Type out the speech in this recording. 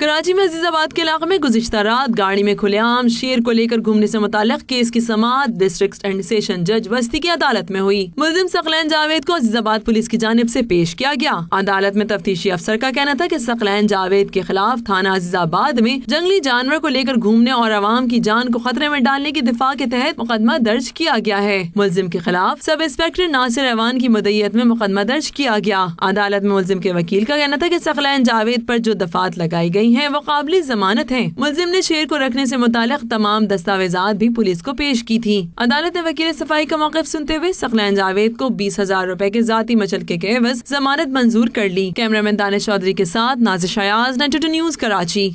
कराची में अजीजाबाद के इलाके में गुजशत रात गाड़ी में खुलेआम शेर को लेकर घूमने से मुतालिक केस की समात डिस्ट्रिक्ट एंड सेशन जज बस्ती की अदालत में हुई मुलिम सकलैन जावेद को अजीजाबाद पुलिस की जानब ऐसी पेश किया गया अदालत में तफ्तीशी अफसर का कहना था की सकलैन जावेद के खिलाफ थाना अजीजाबाद में जंगली जानवर को लेकर घूमने और आवाम की जान को खतरे में डालने के दिफा के तहत मुकदमा दर्ज किया गया है मुलिम के खिलाफ सब इंस्पेक्टर नासिर अवान की मदयत में मुकदमा दर्ज किया गया अदालत में मुलिम के वकील का कहना था की सकलैन जावेद आरोप जो दफात लगाई गयी हैं वो काबिल जमानत है मुलिम ने शेर को रखने ऐसी मुतल तमाम दस्तावेजा भी पुलिस को पेश की थी अदालत ने वकील सफाई का मौक़ सुनते हुए सकलैन जावेद को बीस हजार रूपए के जाती मचल के एवज जमानत मंजूर कर ली कैमरा मैन दानिश चौधरी के साथ नाजिश अयाज नाइट न्यूज कराची